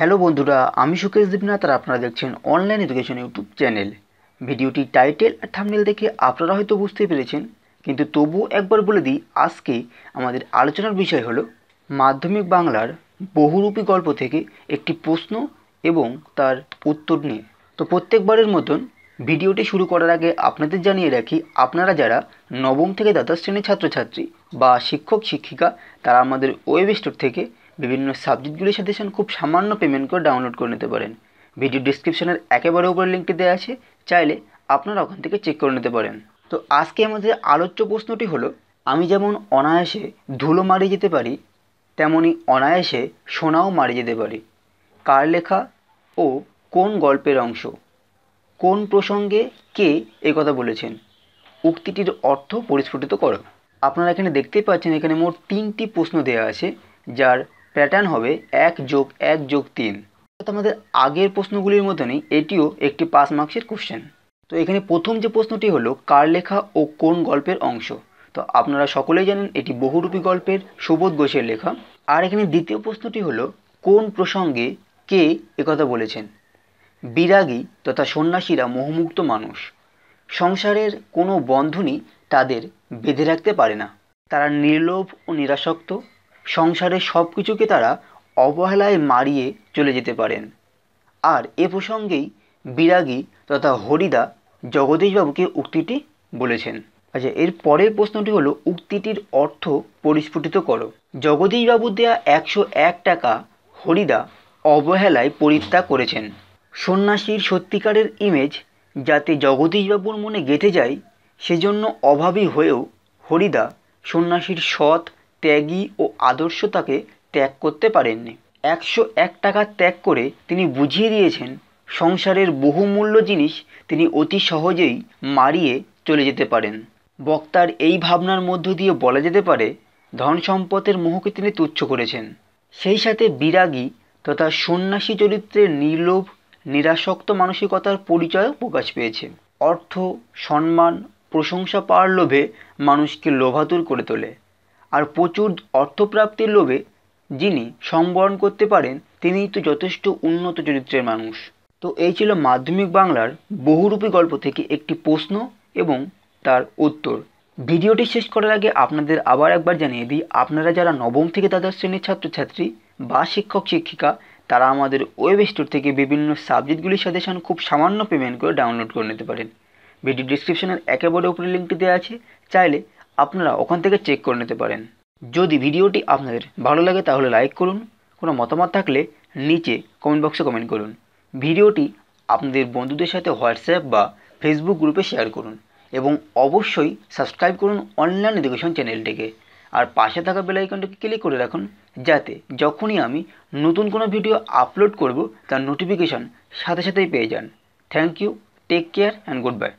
hello বন্ধুরা আমি সুকেশ দেবনাথ আর আপনারা দেখছেন অনলাইন এডুকেশন ইউটিউব চ্যানেল ভিডিওটি টাইটেল আর থামনেল দেখে আপনারা হয়তো বুঝতে পেরেছেন কিন্তু তবুও একবার বলে দিই আজকে আমাদের আলোচনার বিষয় হলো মাধ্যমিক বাংলার বহুরূপী গল্প থেকে একটি প্রশ্ন এবং তার উত্তর নিয়ে তো প্রত্যেকবারের মতন ভিডিওটি শুরু করার আগে আপনাদের জানিয়ে রাখি আপনারা যারা নবম থেকে দ্বাদশ শ্রেণীর ছাত্রছাত্রী বা শিক্ষক শিক্ষিকা তারা আমাদের ওয়েব স্টোর থেকে বিভিন্ন সাবজেক্টগুলির সাথে খুব সামান্য পেমেন্ট করে ডাউনলোড করে নিতে পারেন ভিডিও ডিসক্রিপশনের একেবারে উপরে লিঙ্কটি দেওয়া আছে চাইলে আপনারা ওখান থেকে চেক করে নিতে পারেন তো আজকে আমাদের আলোচ্য প্রশ্নটি হলো আমি যেমন অনায়াসে ধুলো মারিয়ে যেতে পারি তেমনি অনায়াসে সোনাও মারিয়ে যেতে পারি কার লেখা ও কোন গল্পের অংশ কোন প্রসঙ্গে কে এ কথা বলেছেন উক্তিটির অর্থ পরিস্ফুটিত করো আপনারা এখানে দেখতেই পাচ্ছেন এখানে মোট তিনটি প্রশ্ন দেওয়া আছে যার প্যাটার্ন হবে এক যোগ এক যোগ তিন আমাদের আগের প্রশ্নগুলির মতনই এটিও একটি পাস মার্কসের কোশ্চেন তো এখানে প্রথম যে প্রশ্নটি হলো কার লেখা ও কোন গল্পের অংশ তো আপনারা সকলেই জানেন এটি বহুরূপী গল্পের সুবোধ ঘোষের লেখা আর এখানে দ্বিতীয় প্রশ্নটি হলো কোন প্রসঙ্গে কে একথা বলেছেন বিরাগী তথা সন্ন্যাসীরা মোহমুক্ত মানুষ সংসারের কোনো বন্ধনই তাদের বেঁধে রাখতে পারে না তারা নির্লোভ ও নিরাসক্ত সংসারের সব কিছুকে তারা অবহেলায় মারিয়ে চলে যেতে পারেন আর এ প্রসঙ্গেই বিরাগী তথা হরিদা জগদীশবাবুকে উক্তিটি বলেছেন আচ্ছা এর পরের প্রশ্নটি হলো উক্তিটির অর্থ পরিস্ফুটিত করো জগদীশবাবু দেয়া একশো এক টাকা হরিদা অবহেলায় পরিত্যাগ করেছেন সন্ন্যাসীর সত্যিকারের ইমেজ যাতে জগদীশবাবুর মনে গেঁথে যায় সেজন্য অভাবী হয়েও হরিদা সন্ন্যাসীর সৎ ত্যাগী ও আদর্শতাকে ত্যাগ করতে পারেননি একশো এক টাকা ত্যাগ করে তিনি বুঝিয়ে দিয়েছেন সংসারের বহুমূল্য জিনিস তিনি অতি সহজেই মারিয়ে চলে যেতে পারেন বক্তার এই ভাবনার মধ্য দিয়ে বলা যেতে পারে ধন সম্পদের মোহকে তিনি তুচ্ছ করেছেন সেই সাথে বিরাগী তথা সন্ন্যাসী চরিত্রের নির্লোভ নিরাসক্ত মানসিকতার পরিচয়ও প্রকাশ পেয়েছে অর্থ সম্মান প্রশংসা পাওয়ার লোভে মানুষকে লোভাতুর করে তোলে আর প্রচুর অর্থপ্রাপ্তির লোভে যিনি সম্বরণ করতে পারেন তিনি তো যথেষ্ট উন্নত চরিত্রের মানুষ তো এই ছিল মাধ্যমিক বাংলার বহুরূপী গল্প থেকে একটি প্রশ্ন এবং তার উত্তর ভিডিওটি শেষ করার আগে আপনাদের আবার একবার জানিয়ে দিই আপনারা যারা নবম থেকে দ্বাদশ শ্রেণীর ছাত্রছাত্রী বা শিক্ষক শিক্ষিকা তারা আমাদের ওয়েব স্টোর থেকে বিভিন্ন সাবজেক্টগুলির সাজেশন খুব সামান্য পেমেন্ট করে ডাউনলোড করে নিতে পারেন ভিডিও ডিসক্রিপশনের একেবারে উপরে লিঙ্কটি দেওয়া আছে চাইলে আপনারা ওখান থেকে চেক করে নিতে পারেন যদি ভিডিওটি আপনাদের ভালো লাগে তাহলে লাইক করুন কোনো মতামত থাকলে নিচে কমেন্ট বক্সে কমেন্ট করুন ভিডিওটি আপনাদের বন্ধুদের সাথে হোয়াটসঅ্যাপ বা ফেসবুক গ্রুপে শেয়ার করুন এবং অবশ্যই সাবস্ক্রাইব করুন অনলাইন এডুকেশন চ্যানেলটিকে আর পাশে থাকা বেলাইকনটিকে ক্লিক করে রাখুন যাতে যখনই আমি নতুন কোনো ভিডিও আপলোড করব তার নোটিফিকেশান সাথে সাথেই পেয়ে যান thank you take care and good bye